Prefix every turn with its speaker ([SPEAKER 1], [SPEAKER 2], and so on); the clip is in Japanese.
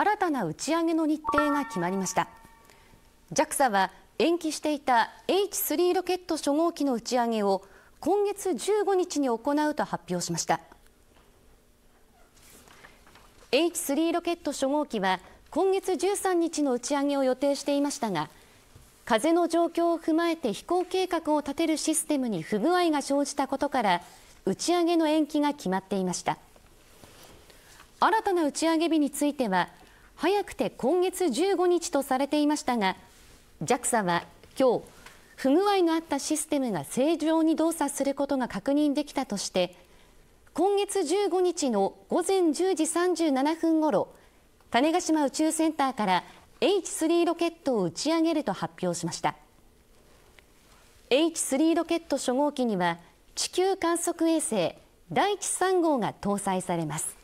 [SPEAKER 1] 新たな打ち上げの日程が決まりました JAXA は延期していた H3 ロケット初号機の打ち上げを今月15日に行うと発表しました H3 ロケット初号機は今月13日の打ち上げを予定していましたが風の状況を踏まえて飛行計画を立てるシステムに不具合が生じたことから打ち上げの延期が決まっていました新たな打ち上げ日については早くて今月15日とされていましたが JAXA は今日不具合のあったシステムが正常に動作することが確認できたとして今月15日の午前10時37分ごろ種子島宇宙センターから H3 ロケットを打ち上げると発表しました H3 ロケット初号機には地球観測衛星第1 3号が搭載されます